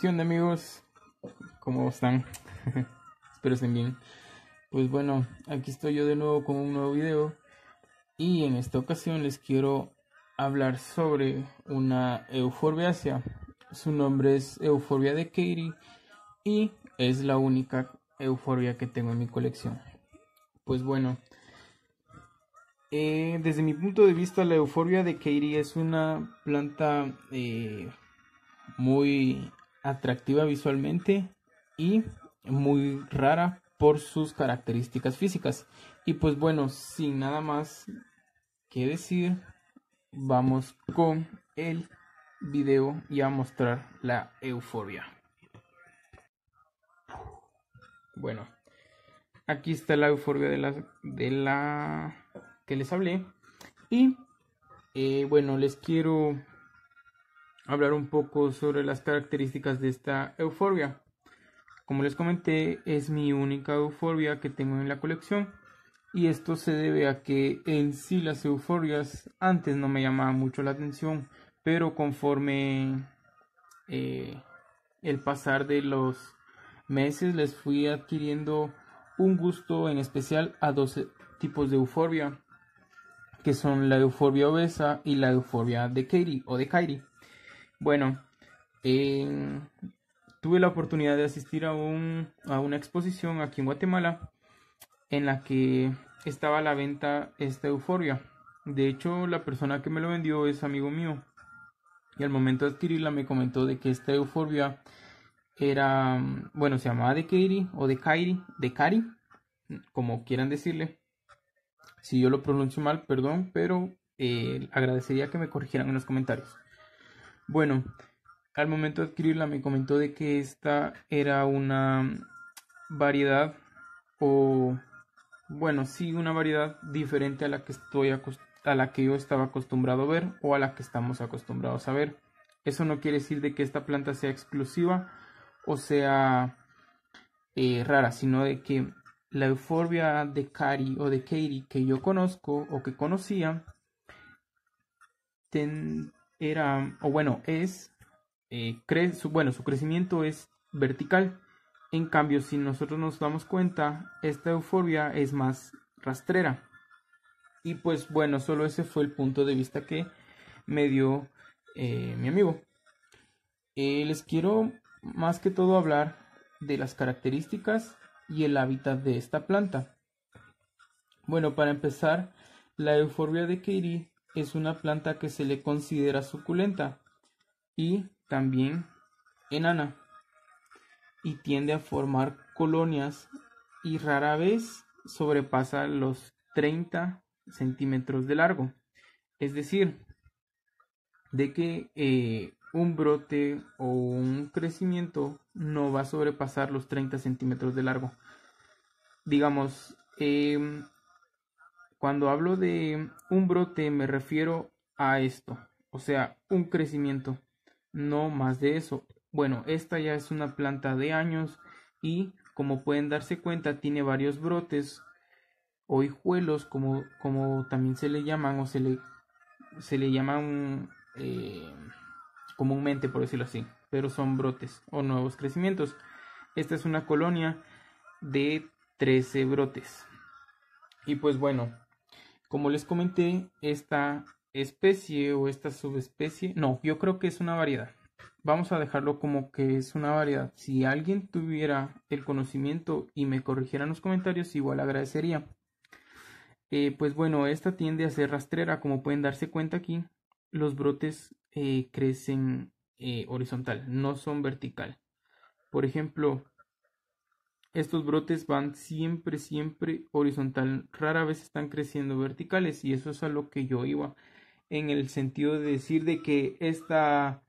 ¿Qué onda amigos? ¿Cómo están? Espero estén bien. Pues bueno, aquí estoy yo de nuevo con un nuevo video y en esta ocasión les quiero hablar sobre una euforbiacia. Su nombre es Euforbia de Katie y es la única euforbia que tengo en mi colección. Pues bueno, eh, desde mi punto de vista, la euforia de Katie es una planta eh, muy atractiva visualmente y muy rara por sus características físicas. Y pues bueno, sin nada más que decir, vamos con el video y a mostrar la euforia. Bueno, aquí está la euforia de la, de la que les hablé. Y eh, bueno, les quiero hablar un poco sobre las características de esta euforbia. Como les comenté, es mi única euforbia que tengo en la colección. Y esto se debe a que en sí las euforias antes no me llamaban mucho la atención, pero conforme eh, el pasar de los meses les fui adquiriendo un gusto en especial a dos tipos de euforbia que son la euforbia obesa y la euforbia de kairi o de Kairi. Bueno, tuve la oportunidad de asistir a, un, a una exposición aquí en Guatemala en la que estaba a la venta esta euforbia. De hecho, la persona que me lo vendió es amigo mío. Y al momento de adquirirla me comentó de que esta euforbia era, bueno, se llamaba de Kairi o de Kairi, de Kari, como quieran decirle. Si yo lo pronuncio mal, perdón, pero eh, agradecería que me corrigieran en los comentarios. Bueno, al momento de adquirirla me comentó de que esta era una variedad o bueno, sí una variedad diferente a la que estoy a la que yo estaba acostumbrado a ver o a la que estamos acostumbrados a ver. Eso no quiere decir de que esta planta sea exclusiva o sea eh, rara, sino de que la euforia de Cari o de Katie que yo conozco o que conocía era, o bueno, es, eh, cre su, bueno, su crecimiento es vertical. En cambio, si nosotros nos damos cuenta, esta euforia es más rastrera. Y pues bueno, solo ese fue el punto de vista que me dio eh, mi amigo. Eh, les quiero más que todo hablar de las características y el hábitat de esta planta. Bueno, para empezar, la euforbia de Kiri es una planta que se le considera suculenta y también enana y tiende a formar colonias y rara vez sobrepasa los 30 centímetros de largo. Es decir, de que eh, un brote o un crecimiento no va a sobrepasar los 30 centímetros de largo. Digamos, em, cuando hablo de un brote me refiero a esto, o sea, un crecimiento, no más de eso. Bueno, esta ya es una planta de años y como pueden darse cuenta tiene varios brotes o hijuelos como, como también se le llaman o se le, se le llaman eh, comúnmente por decirlo así pero son brotes o nuevos crecimientos. Esta es una colonia de 13 brotes. Y pues bueno, como les comenté, esta especie o esta subespecie, no, yo creo que es una variedad. Vamos a dejarlo como que es una variedad. Si alguien tuviera el conocimiento y me corrigiera en los comentarios, igual agradecería. Eh, pues bueno, esta tiende a ser rastrera, como pueden darse cuenta aquí, los brotes eh, crecen eh, horizontal, no son vertical. Por ejemplo, estos brotes van siempre, siempre horizontal, rara vez están creciendo verticales y eso es a lo que yo iba en el sentido de decir de que esta,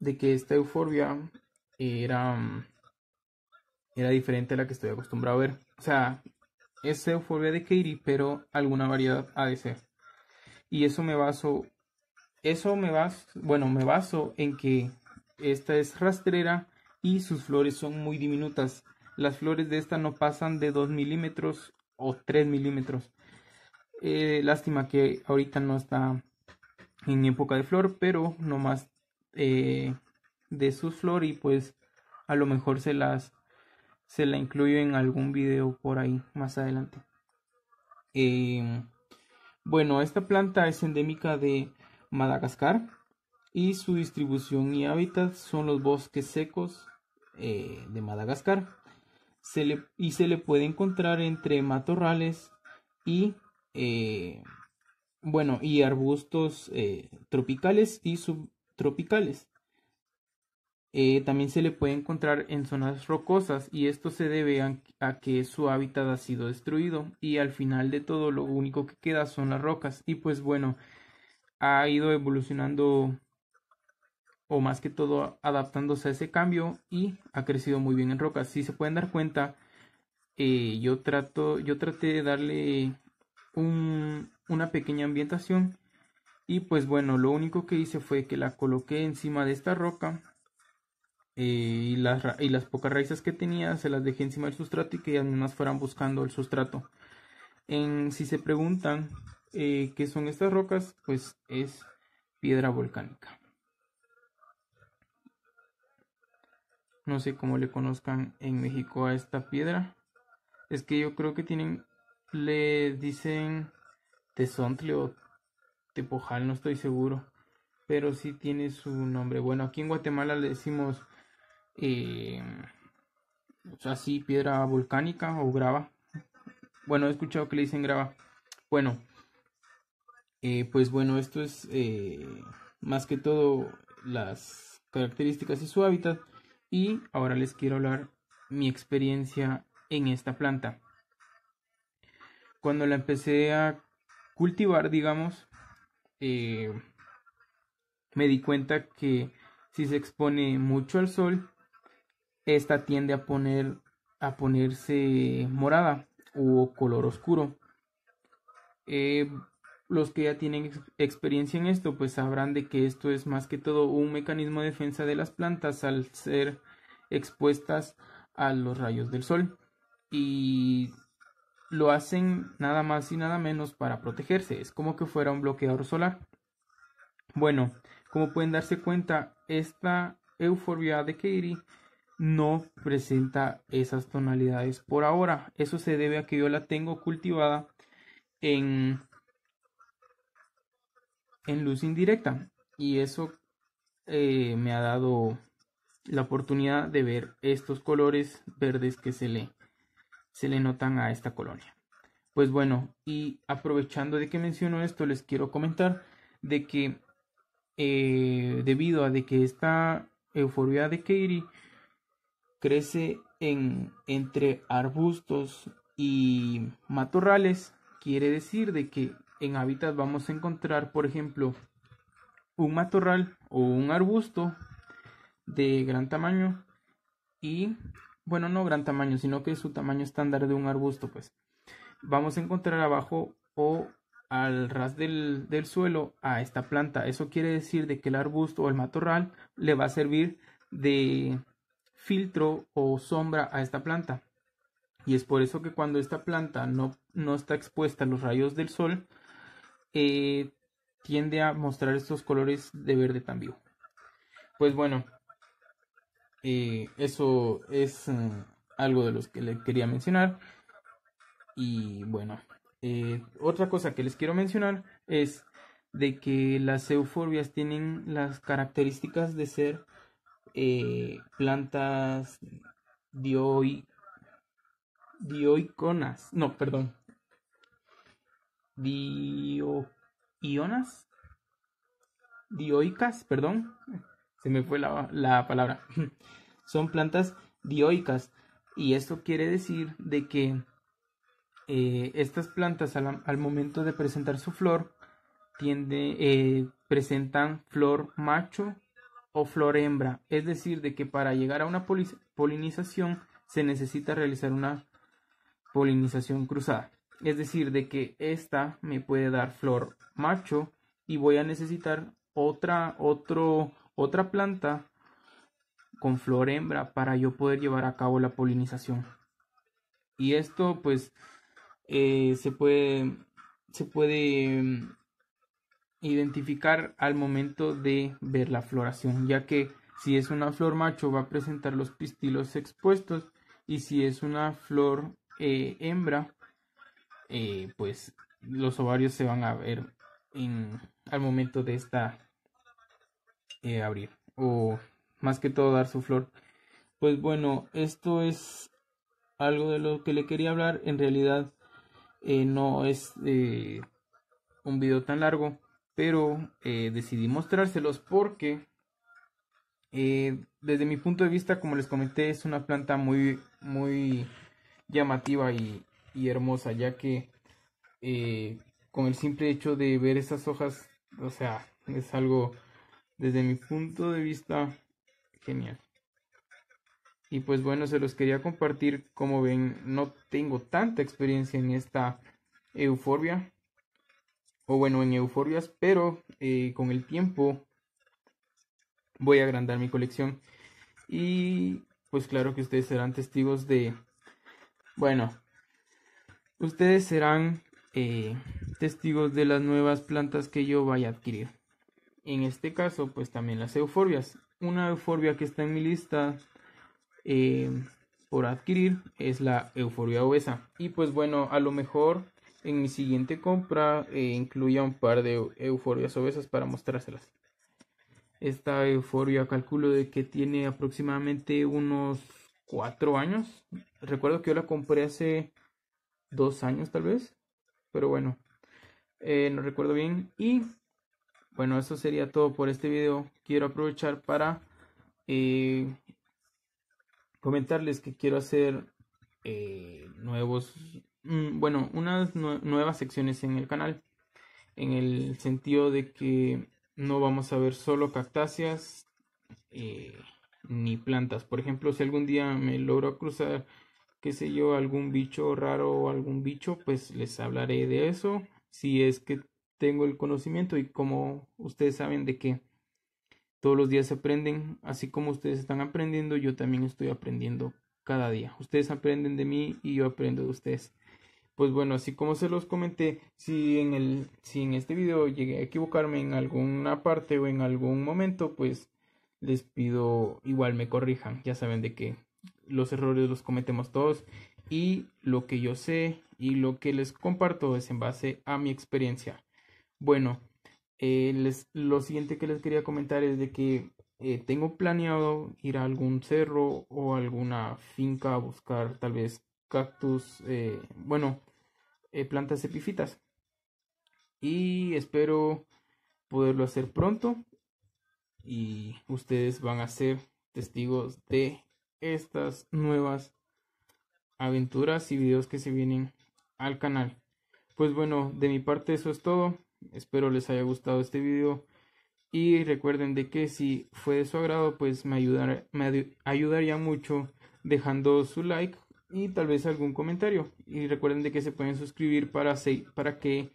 de que esta euforbia era, mm, era diferente a la que estoy acostumbrado a ver. O sea, es euforbia de Katie, pero alguna variedad ha de ser. Y eso me baso eso me baso, bueno, me baso en que esta es rastrera y sus flores son muy diminutas. Las flores de esta no pasan de 2 milímetros o 3 milímetros. Eh, lástima que ahorita no está en época de flor, pero nomás eh, de su flor y pues a lo mejor se las se la incluyo en algún video por ahí más adelante. Eh, bueno, esta planta es endémica de Madagascar y su distribución y hábitat son los bosques secos eh, de Madagascar y se le puede encontrar entre matorrales y eh, bueno y arbustos eh, tropicales y subtropicales también se le puede encontrar en zonas rocosas y esto se debe a que su hábitat ha sido destruido y al final de todo lo único que queda son las rocas y pues bueno ha ido evolucionando o más que todo adaptándose a ese cambio y ha crecido muy bien en rocas. Si se pueden dar cuenta, eh, yo trato, yo traté de darle una pequeña ambientación y pues bueno, lo único que hice fue que la coloqué encima de esta roca eh, y, las, y las pocas raíces que tenía se las dejé encima del sustrato y que además fueran buscando el sustrato. En, si se preguntan eh, ¿qué son estas rocas? Pues es piedra volcánica. No sé cómo le conozcan en México a esta piedra. Es que yo creo que tienen, le dicen tesontle o tepojal, no estoy seguro. Pero sí tiene su nombre. Bueno, aquí en Guatemala le decimos eh, así piedra volcánica o grava. Bueno, he escuchado que le dicen grava. Bueno, eh, pues bueno, esto es eh, más que todo las características y su hábitat. Y ahora les quiero hablar mi experiencia en esta planta. Cuando la empecé a cultivar, digamos, eh, me di cuenta que si se expone mucho al sol, esta tiende a poner a ponerse morada o color oscuro los que ya tienen experiencia en esto pues sabrán de que esto es más que todo un mecanismo de defensa de las plantas al ser expuestas a los rayos del sol y lo hacen nada más y nada menos para protegerse es como que fuera un bloqueador solar bueno como pueden darse cuenta esta euforbia de Keiri no presenta esas tonalidades por ahora eso se debe a que yo la tengo cultivada en en luz indirecta. Y eso eh, me ha dado la oportunidad de ver estos colores verdes que se le, se le notan a esta colonia. Pues bueno, y aprovechando de que menciono esto, les quiero comentar de que eh, debido a de que esta euforia de Keiri crece en, entre arbustos y matorrales, quiere decir de que en hábitat vamos a encontrar, por ejemplo, un matorral o un arbusto de gran tamaño y, bueno, no gran tamaño, sino que es su tamaño estándar de un arbusto, pues. Vamos a encontrar abajo o al ras del, del suelo a esta planta. Eso quiere decir de que el arbusto o el matorral le va a servir de filtro o sombra a esta planta. Y es por eso que cuando esta planta no, no está expuesta a los rayos del sol, eh, tiende a mostrar estos colores de verde tan vivo. Pues bueno, eh, eso es eh, algo de los que le quería mencionar. Y bueno, otra cosa que les quiero mencionar es de que las euforbias tienen las características de ser plantas dioiconas, no, perdón, dioicas, perdón, se me fue la, palabra, son plantas dioicas y esto quiere decir de que eh, estas plantas al, momento de presentar su flor eh, presentan flor macho o flor hembra. Es decir, de que para llegar a una polinización se necesita realizar una polinización cruzada. Es decir, de que esta me puede dar flor macho y voy a necesitar otra, otra planta con flor hembra para yo poder llevar a cabo la polinización. Y esto pues eh, se puede, se puede mm, identificar al momento de ver la floración, ya que si es una flor macho va a presentar los pistilos expuestos y si es una flor eh, hembra eh, pues los ovarios se van a ver en, al momento de esta eh, abrir o más que todo dar su flor. Pues bueno, esto es algo de lo que le quería hablar. En realidad eh, no es un video tan largo, pero decidí mostrárselos porque desde mi punto de vista, como les comenté, es una planta muy, muy llamativa y, y hermosa, ya que eh, con el simple hecho de ver esas hojas, o sea, es algo desde mi punto de vista genial. Y pues bueno, se los quería compartir. Como ven, no tengo tanta experiencia en esta euforbia. O bueno, en euforbias, pero eh, con el tiempo voy a agrandar mi colección. Y pues claro que ustedes serán testigos de, bueno, Ustedes serán eh, testigos de las nuevas plantas que yo vaya a adquirir. En este caso, pues también las euforbias. Una euforbia que está en mi lista eh, por adquirir es la euforbia obesa. Y pues bueno, a lo mejor en mi siguiente compra eh, incluya un par de euforbias obesas para mostrárselas. Esta euforbia calculo de que tiene aproximadamente unos 4 años. Recuerdo que yo la compré hace dos años tal vez, pero bueno, eh, no recuerdo bien. Y bueno, eso sería todo por este video. Quiero aprovechar para eh, comentarles que quiero hacer eh, nuevos, mm, bueno, unas nuevas secciones en el canal, en el sentido de que no vamos a ver solo cactáceas ni plantas. Por ejemplo, si algún día me logro cruzar qué sé yo, algún bicho raro o algún bicho, pues les hablaré de eso, si es que tengo el conocimiento y como ustedes saben de que todos los días se aprenden, así como ustedes están aprendiendo, yo también estoy aprendiendo cada día. Ustedes aprenden de mí y yo aprendo de ustedes. Pues bueno, así como se los comenté, si en el si en este video llegué a equivocarme en alguna parte o en algún momento, pues les pido igual me corrijan. Ya saben de que los errores los cometemos todos y lo que yo sé y lo que les comparto es en base a mi experiencia. Bueno, eh, lo siguiente que les quería comentar es de que eh, tengo planeado ir a algún cerro o alguna finca a buscar tal vez cactus, eh, bueno, plantas epifitas. Y espero poderlo hacer pronto y ustedes van a ser testigos de estas nuevas aventuras y videos que se vienen al canal. Pues bueno, de mi parte eso es todo. Espero les haya gustado este video. Y recuerden de que si fue de su agrado, pues me, ayudaría mucho dejando su like y tal vez algún comentario. Y recuerden de que se pueden suscribir para, para que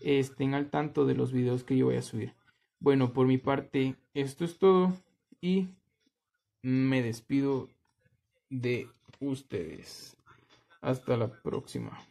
estén al tanto de los videos que yo voy a subir. Bueno, por mi parte, esto es todo y me despido de ustedes. Hasta la próxima.